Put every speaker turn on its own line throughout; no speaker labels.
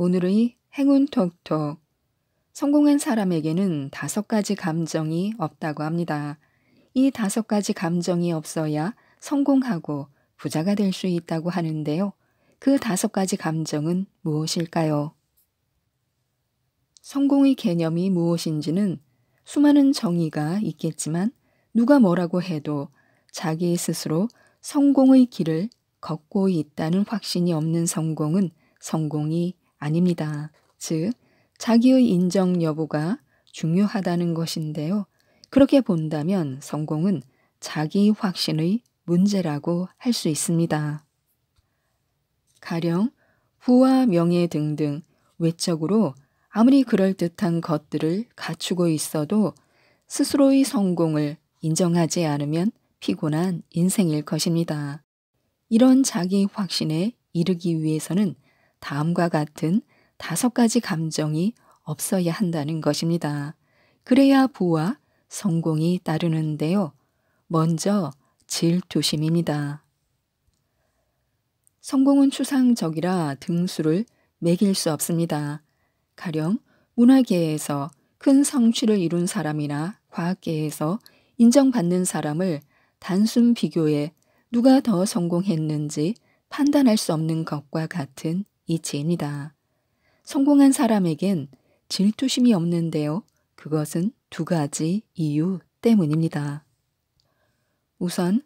오늘의 행운 톡톡. 성공한 사람에게는 다섯 가지 감정이 없다고 합니다. 이 다섯 가지 감정이 없어야 성공하고 부자가 될 수 있다고 하는데요. 그 다섯 가지 감정은 무엇일까요? 성공의 개념이 무엇인지는 수많은 정의가 있겠지만 누가 뭐라고 해도 자기 스스로 성공의 길을 걷고 있다는 확신이 없는 성공은 성공이 아닙니다. 즉, 자기의 인정 여부가 중요하다는 것인데요. 그렇게 본다면 성공은 자기 확신의 문제라고 할 수 있습니다. 가령 부와 명예 등등 외적으로 아무리 그럴듯한 것들을 갖추고 있어도 스스로의 성공을 인정하지 않으면 피곤한 인생일 것입니다. 이런 자기 확신에 이르기 위해서는 다음과 같은 다섯 가지 감정이 없어야 한다는 것입니다. 그래야 부와 성공이 따르는데요. 먼저 질투심입니다. 성공은 추상적이라 등수를 매길 수 없습니다. 가령 문화계에서 큰 성취를 이룬 사람이나 과학계에서 인정받는 사람을 단순 비교해 누가 더 성공했는지 판단할 수 없는 것과 같은 이치입니다. 성공한 사람에겐 질투심이 없는데요. 그것은 두 가지 이유 때문입니다. 우선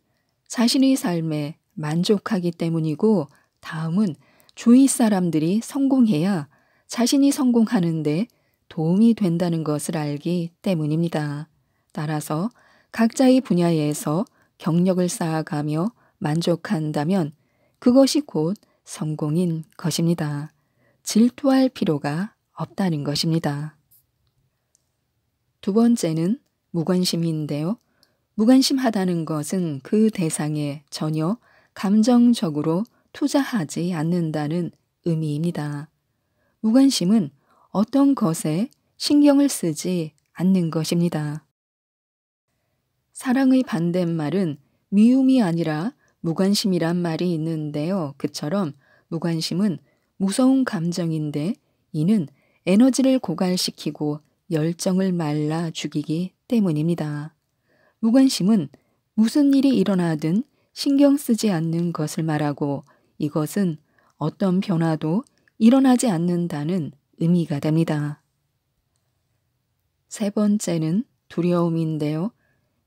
자신의 삶에 만족하기 때문이고 다음은 주위 사람들이 성공해야 자신이 성공하는데 도움이 된다는 것을 알기 때문입니다. 따라서 각자의 분야에서 경력을 쌓아가며 만족한다면 그것이 곧 성공인 것입니다. 질투할 필요가 없다는 것입니다. 두 번째는 무관심인데요. 무관심하다는 것은 그 대상에 전혀 감정적으로 투자하지 않는다는 의미입니다. 무관심은 어떤 것에 신경을 쓰지 않는 것입니다. 사랑의 반대말은 미움이 아니라 무관심이란 말이 있는데요. 그처럼 무관심은 무서운 감정인데 이는 에너지를 고갈시키고 열정을 말라 죽이기 때문입니다. 무관심은 무슨 일이 일어나든 신경 쓰지 않는 것을 말하고 이것은 어떤 변화도 일어나지 않는다는 의미가 됩니다. 세 번째는 두려움인데요.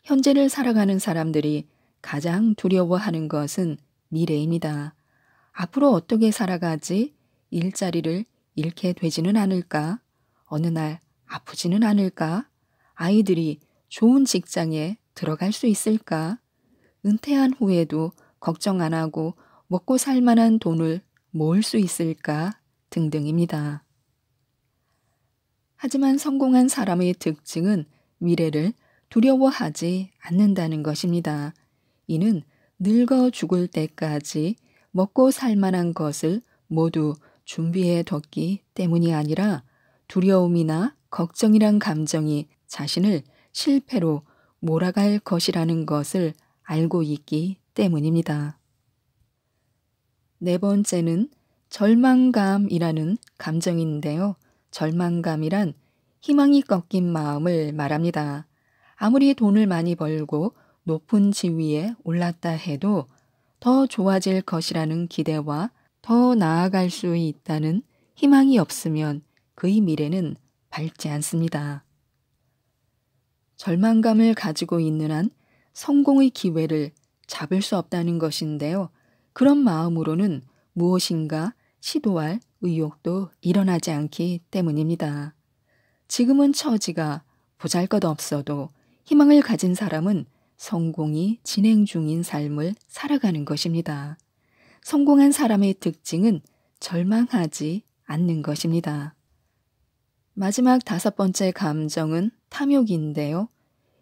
현재를 살아가는 사람들이 가장 두려워하는 것은 미래입니다. 앞으로 어떻게 살아가지? 일자리를 잃게 되지는 않을까? 어느 날 아프지는 않을까? 아이들이 좋은 직장에 들어갈 수 있을까? 은퇴한 후에도 걱정 안 하고 먹고 살 만한 돈을 모을 수 있을까? 등등입니다. 하지만 성공한 사람의 특징은 미래를 두려워하지 않는다는 것입니다. 이는 늙어 죽을 때까지 먹고 살 만한 것을 모두 준비해 뒀기 때문이 아니라 두려움이나 걱정이란 감정이 자신을 실패로 몰아갈 것이라는 것을 알고 있기 때문입니다. 네 번째는 절망감이라는 감정인데요. 절망감이란 희망이 꺾인 마음을 말합니다. 아무리 돈을 많이 벌고 높은 지위에 올랐다 해도 더 좋아질 것이라는 기대와 더 나아갈 수 있다는 희망이 없으면 그의 미래는 밝지 않습니다. 절망감을 가지고 있는 한 성공의 기회를 잡을 수 없다는 것인데요. 그런 마음으로는 무엇인가 시도할 의욕도 일어나지 않기 때문입니다. 지금은 처지가 보잘 것 없어도 희망을 가진 사람은 성공이 진행 중인 삶을 살아가는 것입니다. 성공한 사람의 특징은 절망하지 않는 것입니다. 마지막 다섯 번째 감정은 탐욕인데요.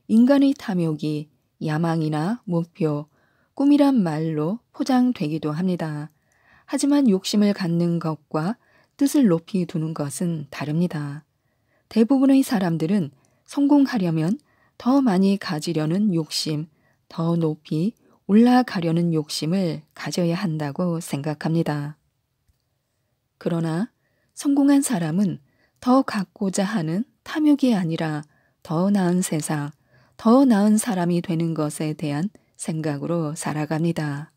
인간의 탐욕이 야망이나 목표, 꿈이란 말로 포장되기도 합니다. 하지만 욕심을 갖는 것과 뜻을 높이 두는 것은 다릅니다. 대부분의 사람들은 성공하려면 더 많이 가지려는 욕심, 더 높이 올라가려는 욕심을 가져야 한다고 생각합니다. 그러나 성공한 사람은 더 갖고자 하는 탐욕이 아니라 더 나은 세상, 더 나은 사람이 되는 것에 대한 생각으로 살아갑니다.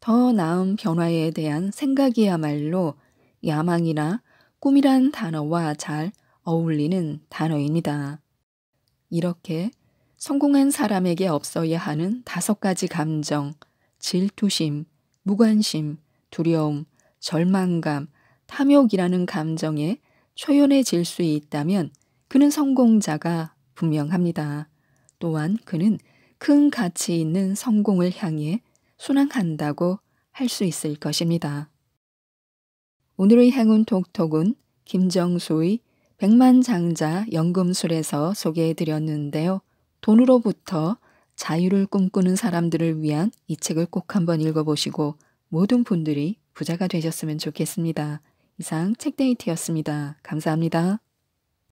더 나은 변화에 대한 생각이야말로 야망이나 꿈이란 단어와 잘 어울리는 단어입니다. 이렇게 성공한 사람에게 없어야 하는 다섯 가지 감정, 질투심, 무관심, 두려움, 절망감, 탐욕이라는 감정에 초연해질 수 있다면 그는 성공자가 분명합니다. 또한 그는 큰 가치 있는 성공을 향해 순항한다고 할 수 있을 것입니다. 오늘의 행운 톡톡은 김정수의 백만장자 연금술에서 소개해드렸는데요. 돈으로부터 자유를 꿈꾸는 사람들을 위한 이 책을 꼭 한번 읽어보시고 모든 분들이 부자가 되셨으면 좋겠습니다. 이상 책데이트였습니다. 감사합니다.